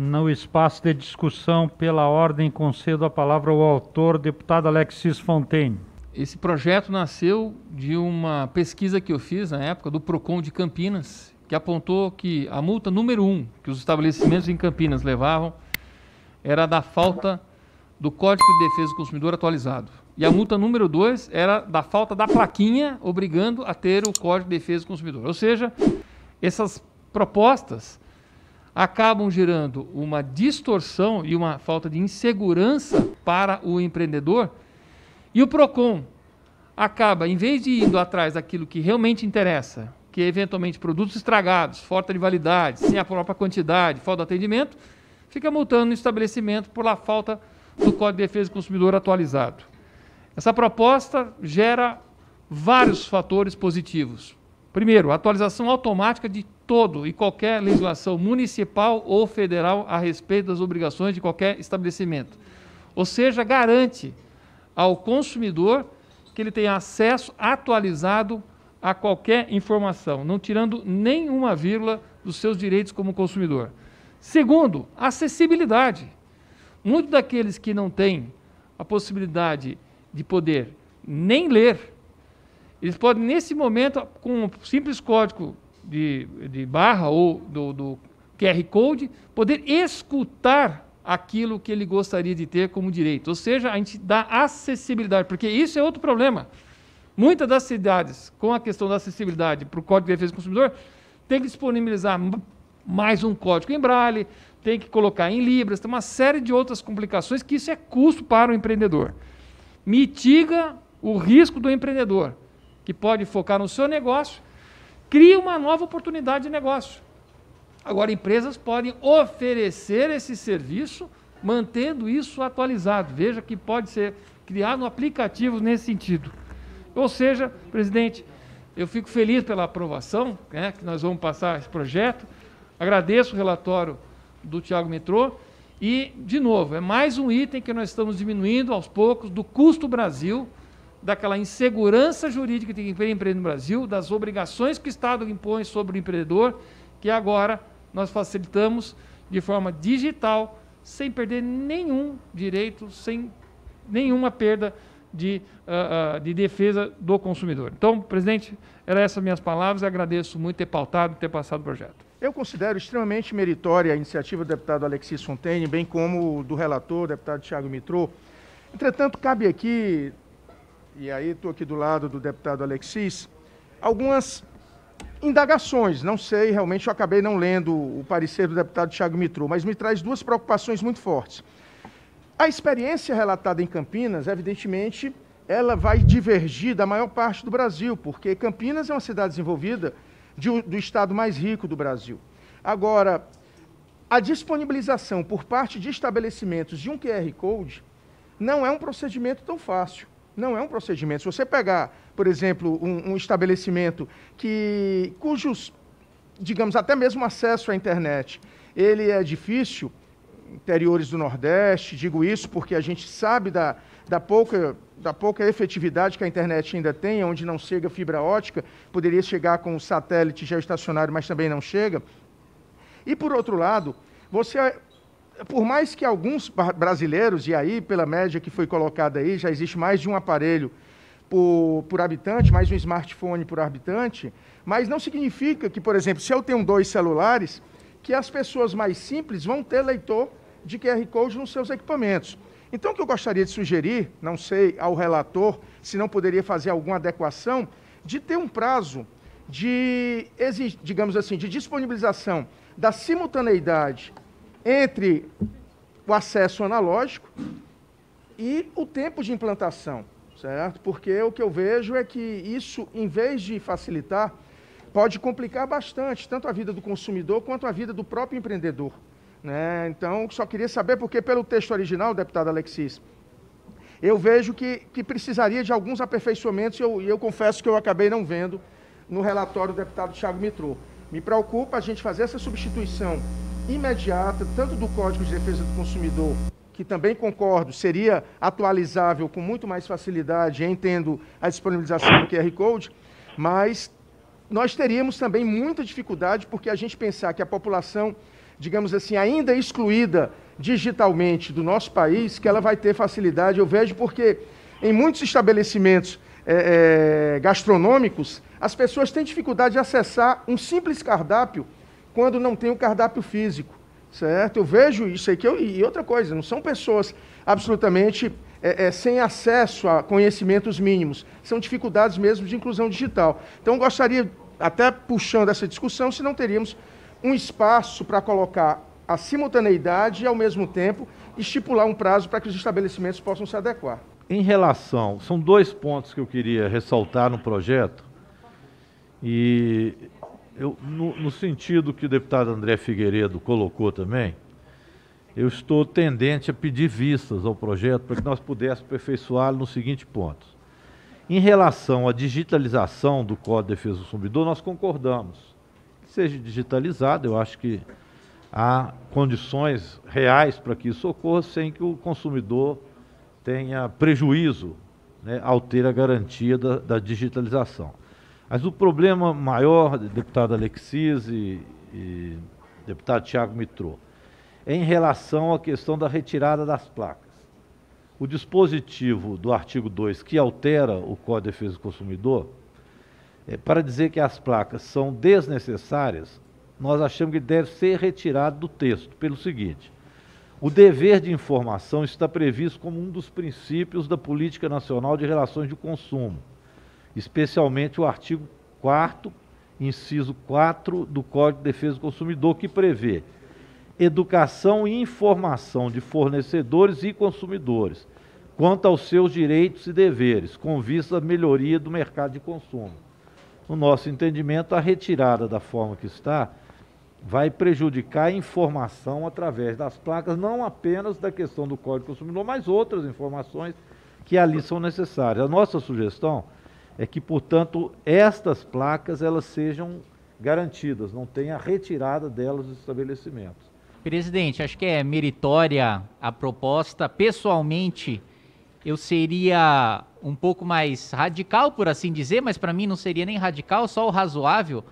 No espaço de discussão, pela ordem, concedo a palavra ao autor, deputado Alexis Fontaine. Esse projeto nasceu de uma pesquisa que eu fiz na época do PROCON de Campinas, que apontou que a multa número um que os estabelecimentos em Campinas levavam era da falta do Código de Defesa do Consumidor atualizado. E a multa número dois era da falta da plaquinha obrigando a ter o Código de Defesa do Consumidor. Ou seja, essas propostas acabam gerando uma distorção e uma falta de insegurança para o empreendedor. E o Procon acaba, em vez de indo atrás daquilo que realmente interessa, que é eventualmente produtos estragados, falta de validade, sem a própria quantidade, falta de atendimento, fica multando o estabelecimento por falta do Código de Defesa do Consumidor atualizado. Essa proposta gera vários fatores positivos. Primeiro, a atualização automática de todo e qualquer legislação municipal ou federal a respeito das obrigações de qualquer estabelecimento. Ou seja, garante ao consumidor que ele tenha acesso atualizado a qualquer informação, não tirando nenhuma vírgula dos seus direitos como consumidor. Segundo, acessibilidade. Muitos daqueles que não têm a possibilidade de poder nem ler, eles podem, nesse momento, com um simples código de, de barra ou do, do QR Code, poder escutar aquilo que ele gostaria de ter como direito. Ou seja, a gente dá acessibilidade, porque isso é outro problema. Muitas das cidades, com a questão da acessibilidade para o Código de Defesa do Consumidor, tem que disponibilizar mais um código em braille, tem que colocar em libras, tem uma série de outras complicações que isso é custo para o empreendedor. Mitiga o risco do empreendedor, que pode focar no seu negócio cria uma nova oportunidade de negócio. Agora, empresas podem oferecer esse serviço mantendo isso atualizado. Veja que pode ser criado um aplicativo nesse sentido. Ou seja, presidente, eu fico feliz pela aprovação né, que nós vamos passar esse projeto. Agradeço o relatório do Tiago Metrô. E, de novo, é mais um item que nós estamos diminuindo aos poucos do custo Brasil daquela insegurança jurídica que tem empreender no Brasil, das obrigações que o Estado impõe sobre o empreendedor, que agora nós facilitamos de forma digital, sem perder nenhum direito, sem nenhuma perda de, uh, uh, de defesa do consumidor. Então, presidente, eram essas minhas palavras. Agradeço muito ter pautado, ter passado o projeto. Eu considero extremamente meritória a iniciativa do deputado Alexis Fontaine, bem como do relator, deputado Tiago Mitrô. Entretanto, cabe aqui e aí estou aqui do lado do deputado Alexis, algumas indagações. Não sei, realmente eu acabei não lendo o parecer do deputado Tiago Mitro, mas me traz duas preocupações muito fortes. A experiência relatada em Campinas, evidentemente, ela vai divergir da maior parte do Brasil, porque Campinas é uma cidade desenvolvida de, do estado mais rico do Brasil. Agora, a disponibilização por parte de estabelecimentos de um QR Code não é um procedimento tão fácil. Não é um procedimento. Se você pegar, por exemplo, um, um estabelecimento que, cujos, digamos, até mesmo acesso à internet, ele é difícil, interiores do Nordeste, digo isso porque a gente sabe da, da, pouca, da pouca efetividade que a internet ainda tem, onde não chega fibra ótica, poderia chegar com o satélite geoestacionário, mas também não chega. E por outro lado, você por mais que alguns brasileiros, e aí pela média que foi colocada aí, já existe mais de um aparelho por, por habitante, mais um smartphone por habitante, mas não significa que, por exemplo, se eu tenho dois celulares, que as pessoas mais simples vão ter leitor de QR Code nos seus equipamentos. Então, o que eu gostaria de sugerir, não sei ao relator se não poderia fazer alguma adequação, de ter um prazo de, digamos assim, de disponibilização da simultaneidade entre o acesso analógico e o tempo de implantação, certo? Porque o que eu vejo é que isso, em vez de facilitar, pode complicar bastante tanto a vida do consumidor quanto a vida do próprio empreendedor. Né? Então, só queria saber, porque pelo texto original, deputado Alexis, eu vejo que, que precisaria de alguns aperfeiçoamentos e eu, eu, confesso que eu acabei não vendo no relatório do deputado Thiago Mitrô. Me preocupa a gente fazer essa substituição imediata, tanto do Código de Defesa do Consumidor, que também concordo, seria atualizável com muito mais facilidade, entendo a disponibilização do QR Code, mas nós teríamos também muita dificuldade, porque a gente pensar que a população, digamos assim, ainda excluída digitalmente do nosso país, que ela vai ter facilidade. Eu vejo porque em muitos estabelecimentos é, é, gastronômicos, as pessoas têm dificuldade de acessar um simples cardápio quando não tem o cardápio físico, certo? Eu vejo isso aqui eu, e outra coisa, não são pessoas absolutamente é, é, sem acesso a conhecimentos mínimos, são dificuldades mesmo de inclusão digital. Então, gostaria, até puxando essa discussão, se não teríamos um espaço para colocar a simultaneidade e, ao mesmo tempo, estipular um prazo para que os estabelecimentos possam se adequar. Em relação, são dois pontos que eu queria ressaltar no projeto, e eu, no, no, sentido que o deputado André Figueiredo colocou também, eu estou tendente a pedir vistas ao projeto para que nós pudéssemos aperfeiçoá-lo nos seguintes pontos. Em relação à digitalização do Código de Defesa do Consumidor, nós concordamos. Que seja digitalizado, eu acho que há condições reais para que isso ocorra sem que o consumidor tenha prejuízo né, ao ter a garantia da, da digitalização. Mas o problema maior, deputado Alexis e, e deputado Tiago Mitrô, é em relação à questão da retirada das placas. O dispositivo do artigo 2, que altera o Código de Defesa do Consumidor, é, para dizer que as placas são desnecessárias, nós achamos que deve ser retirado do texto, pelo seguinte. O dever de informação está previsto como um dos princípios da Política Nacional de Relações de Consumo especialmente o artigo 4 inciso 4 do Código de Defesa do Consumidor, que prevê educação e informação de fornecedores e consumidores quanto aos seus direitos e deveres, com vista à melhoria do mercado de consumo. No nosso entendimento, a retirada da forma que está vai prejudicar a informação através das placas, não apenas da questão do Código de Consumidor, mas outras informações que ali são necessárias. A nossa sugestão é que, portanto, estas placas elas sejam garantidas, não tenha retirada delas dos estabelecimentos. Presidente, acho que é meritória a proposta. Pessoalmente, eu seria um pouco mais radical, por assim dizer, mas para mim não seria nem radical, só o razoável.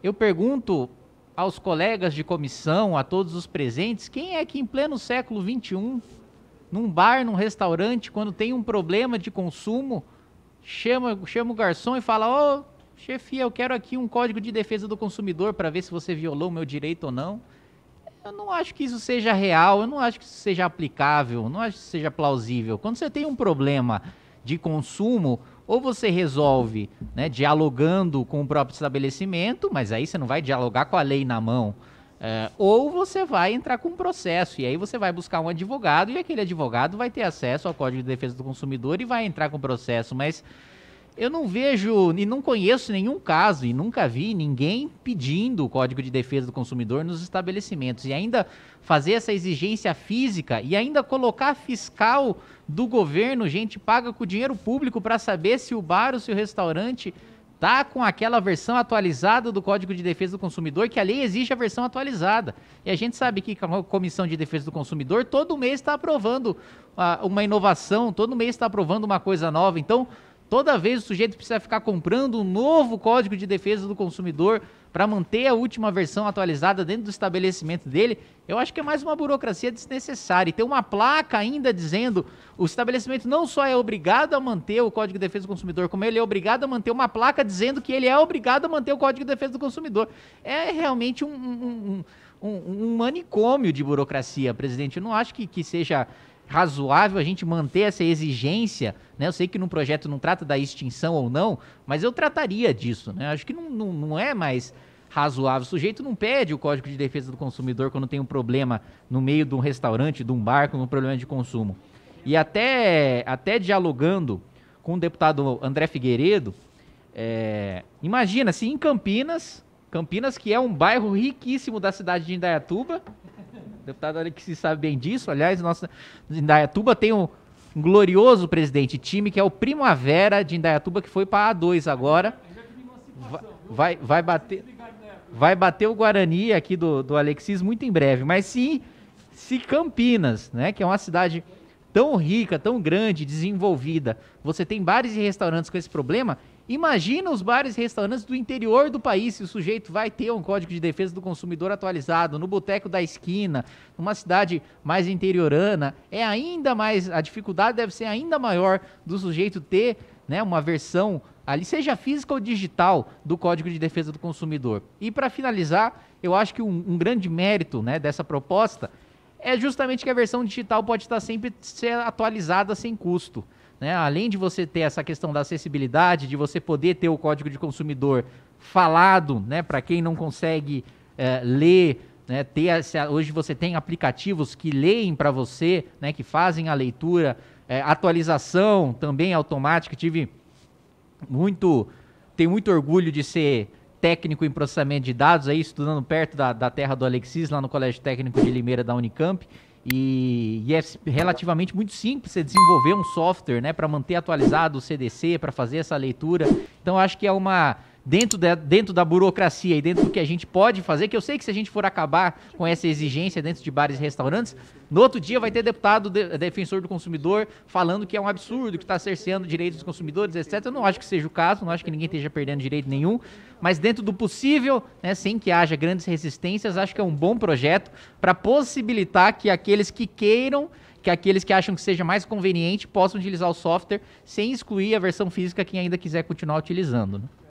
Eu pergunto aos colegas de comissão, a todos os presentes, quem é que em pleno século XXI, num bar, num restaurante, quando tem um problema de consumo, chama, chama o garçom e fala: Ô, oh, chefia, eu quero aqui um código de defesa do consumidor para ver se você violou o meu direito ou não. Eu não acho que isso seja real, eu não acho que isso seja aplicável, não acho que isso seja plausível. Quando você tem um problema de consumo, ou você resolve né, dialogando com o próprio estabelecimento, mas aí você não vai dialogar com a lei na mão. É, ou você vai entrar com um processo, e aí você vai buscar um advogado, e aquele advogado vai ter acesso ao Código de Defesa do Consumidor e vai entrar com o processo, mas eu não vejo e não conheço nenhum caso e nunca vi ninguém pedindo o Código de Defesa do Consumidor nos estabelecimentos e ainda fazer essa exigência física e ainda colocar fiscal do governo, gente paga com dinheiro público para saber se o bar ou se o restaurante tá com aquela versão atualizada do Código de Defesa do Consumidor, que a lei exige a versão atualizada. E a gente sabe que a Comissão de Defesa do Consumidor todo mês está aprovando ah, uma inovação, todo mês está aprovando uma coisa nova. Então, toda vez o sujeito precisa ficar comprando um novo Código de Defesa do Consumidor para manter a última versão atualizada dentro do estabelecimento dele, eu acho que é mais uma burocracia desnecessária. E ter uma placa ainda dizendo: o estabelecimento não só é obrigado a manter o Código de Defesa do Consumidor, como ele é obrigado a manter uma placa dizendo que ele é obrigado a manter o Código de Defesa do Consumidor. É realmente um, um, um, um manicômio de burocracia, presidente. Eu não acho que, que seja razoável a gente manter essa exigência, né? Eu sei que num projeto não trata da extinção ou não, mas eu trataria disso, né? Acho que não, não, não é mais razoável. O sujeito não pede o Código de Defesa do Consumidor quando tem um problema no meio de um restaurante, de um barco, um problema de consumo. E até, até dialogando com o deputado André Figueiredo, é, imagina se assim, em Campinas, Campinas que é um bairro riquíssimo da cidade de Indaiatuba, Deputado Alexis sabe bem disso. Aliás, nossa Indaiatuba tem um glorioso presidente time que é o Primavera de Indaiatuba que foi para A2 agora. Vai, vai bater vai bater o Guarani aqui do, do Alexis muito em breve. Mas sim, se Campinas, né, que é uma cidade tão rica, tão grande, desenvolvida, você tem bares e restaurantes com esse problema, Imagina os bares e restaurantes do interior do país se o sujeito vai ter um código de defesa do consumidor atualizado no boteco da esquina, numa cidade mais interiorana, é ainda mais a dificuldade deve ser ainda maior do sujeito ter, né, uma versão ali seja física ou digital do Código de Defesa do Consumidor. E para finalizar, eu acho que um, um grande mérito, né, dessa proposta é justamente que a versão digital pode estar sempre ser atualizada sem custo. Né? Além de você ter essa questão da acessibilidade, de você poder ter o código de consumidor falado, né, para quem não consegue é, ler, né, ter essa, hoje você tem aplicativos que leem para você, né, que fazem a leitura, é, atualização também automática. Tive muito, tenho muito orgulho de ser técnico em processamento de dados, aí estudando perto da, da terra do Alexis, lá no Colégio Técnico de Limeira da Unicamp. E, e, é relativamente muito simples você desenvolver um software, né, para manter atualizado o CDC, para fazer essa leitura. Então acho que é uma dentro da, dentro da burocracia e dentro do que a gente pode fazer, que eu sei que se a gente for acabar com essa exigência dentro de bares e restaurantes, no outro dia vai ter deputado de, defensor do consumidor falando que é um absurdo, que está cerceando direitos dos consumidores, etc. Eu não acho que seja o caso, não acho que ninguém esteja perdendo direito nenhum, mas dentro do possível, né, sem que haja grandes resistências, acho que é um bom projeto para possibilitar que aqueles que queiram que aqueles que acham que seja mais conveniente possam utilizar o software sem excluir a versão física quem ainda quiser continuar utilizando. Né?